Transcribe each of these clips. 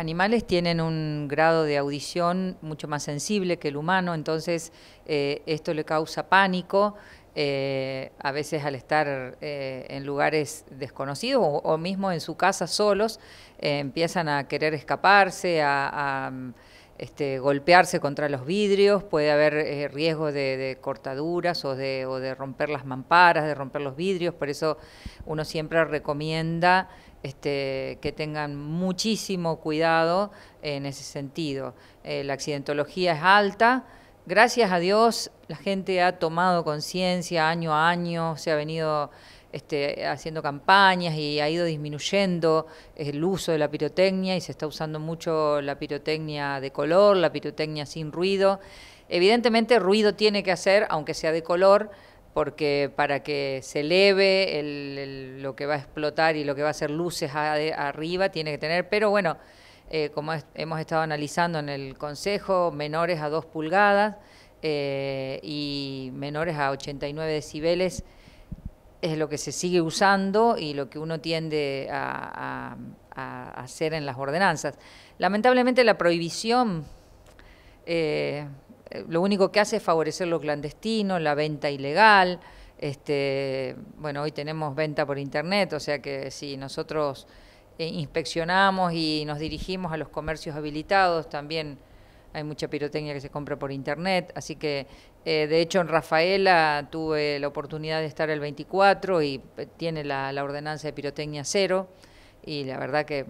animales tienen un grado de audición mucho más sensible que el humano, entonces eh, esto le causa pánico. Eh, a veces al estar eh, en lugares desconocidos o, mismo en su casa solos, empiezan a querer escaparse, a, este, golpearse contra los vidrios, puede haber riesgo de, cortaduras o de, o de, romper las mamparas, de romper los vidrios, por eso uno siempre recomienda este, que tengan muchísimo cuidado en ese sentido. Eh, la accidentología es alta. Gracias a Dios la gente ha tomado conciencia año a año, se ha venido este, haciendo campañas y ha ido disminuyendo eh, el uso de la pirotecnia y se está usando mucho la pirotecnia de color, la pirotecnia sin ruido. Evidentemente ruido tiene que hacer, aunque sea de color, porque para que se eleve lo que va a explotar y lo que va a hacer luces arriba tiene que tener, pero bueno, eh, como hemos estado analizando en el Consejo, menores a 2 pulgadas eh, y menores a 89 decibeles es lo que se sigue usando y lo que uno tiende a, hacer en las ordenanzas. Lamentablemente la prohibición... Eh, eh, lo único que hace es favorecer lo clandestino, la venta ilegal. Este, bueno, hoy tenemos venta por internet, o sea que si nosotros eh, inspeccionamos y nos dirigimos a los comercios habilitados, también hay mucha pirotecnia que se compra por internet, así que eh, de hecho en Rafaela tuve la oportunidad de estar el 24 y tiene la, la ordenanza de pirotecnia cero y la verdad que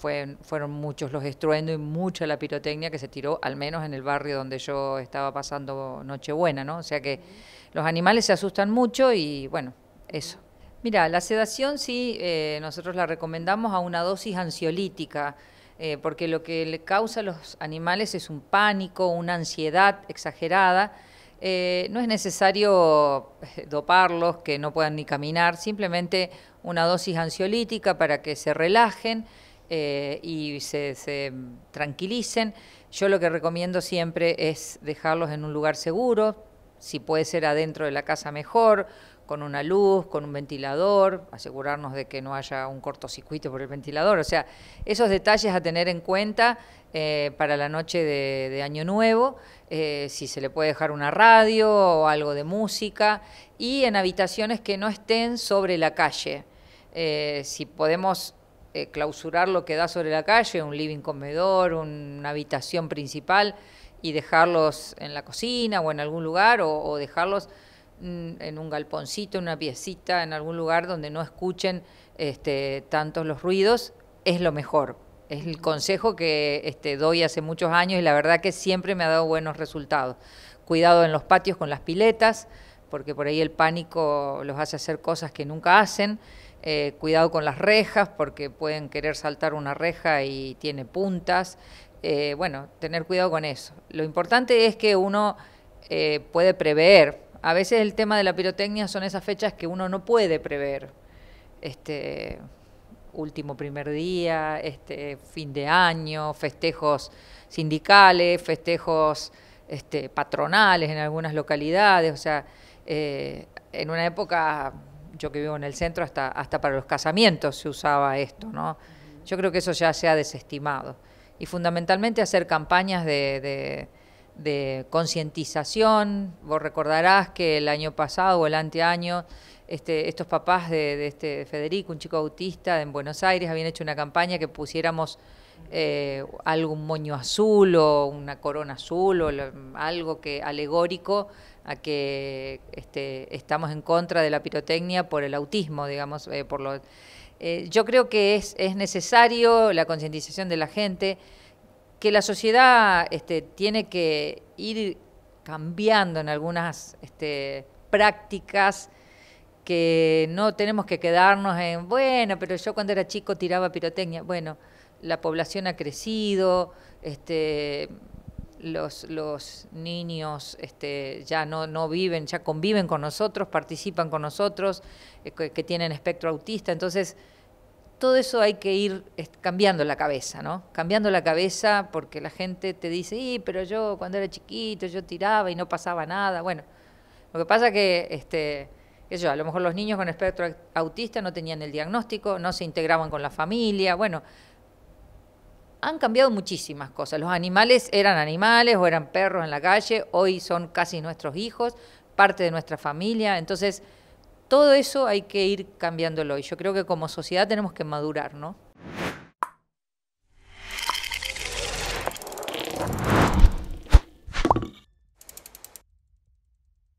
fueron muchos los estruendos y mucha la pirotecnia que se tiró, al menos en el barrio donde yo estaba pasando Nochebuena, ¿no? O sea que los animales se asustan mucho y bueno, eso. Mira, la sedación sí, eh, nosotros la recomendamos a una dosis ansiolítica, eh, porque lo que le causa a los animales es un pánico, una ansiedad exagerada. Eh, no es necesario doparlos, que no puedan ni caminar, simplemente una dosis ansiolítica para que se relajen. Eh, y se, tranquilicen. Yo lo que recomiendo siempre es dejarlos en un lugar seguro, si puede ser adentro de la casa mejor, con una luz, con un ventilador, asegurarnos de que no haya un cortocircuito por el ventilador. O sea, esos detalles a tener en cuenta eh, para la noche de, Año Nuevo, eh, si se le puede dejar una radio o algo de música, y en habitaciones que no estén sobre la calle. si podemos eh, clausurar lo que da sobre la calle, un living comedor, una habitación principal y dejarlos en la cocina o en algún lugar o, dejarlos mm, en un galponcito, en una piecita, en algún lugar donde no escuchen este, tantos los ruidos, es lo mejor. Es el consejo que este, doy hace muchos años y la verdad que siempre me ha dado buenos resultados. Cuidado en los patios con las piletas, porque por ahí el pánico los hace hacer cosas que nunca hacen. Eh, cuidado con las rejas, porque pueden querer saltar una reja y tiene puntas. Eh, bueno, tener cuidado con eso. Lo importante es que uno eh, puede prever. A veces el tema de la pirotecnia son esas fechas que uno no puede prever. Este último primer día, este fin de año, festejos sindicales, festejos este, patronales en algunas localidades, o sea, eh, en una época, yo que vivo en el centro, hasta, hasta para los casamientos se usaba esto, ¿no? Yo creo que eso ya se ha desestimado. Y fundamentalmente hacer campañas de, concientización. Vos recordarás que el año pasado o el anteaño, este, estos papás de, este Federico, un chico autista en Buenos Aires, habían hecho una campaña que pusiéramos eh, algún moño azul o una corona azul o algo que alegórico a que este, estamos en contra de la pirotecnia por el autismo, digamos, eh, por lo, eh, yo creo que es, es necesario la concientización de la gente, que la sociedad este, tiene que ir cambiando en algunas este, prácticas que no tenemos que quedarnos en, bueno, pero yo cuando era chico tiraba pirotecnia, bueno la población ha crecido, este, los, los, niños este, ya no, no, viven, ya conviven con nosotros, participan con nosotros, eh, que, tienen espectro autista. Entonces, todo eso hay que ir cambiando la cabeza, ¿no? Cambiando la cabeza porque la gente te dice, pero yo cuando era chiquito yo tiraba y no pasaba nada. Bueno, lo que pasa que, este, yo, a lo mejor los niños con espectro autista no tenían el diagnóstico, no se integraban con la familia, bueno, han cambiado muchísimas cosas. Los animales eran animales o eran perros en la calle, hoy son casi nuestros hijos, parte de nuestra familia. Entonces, todo eso hay que ir cambiándolo y yo creo que como sociedad tenemos que madurar, ¿no?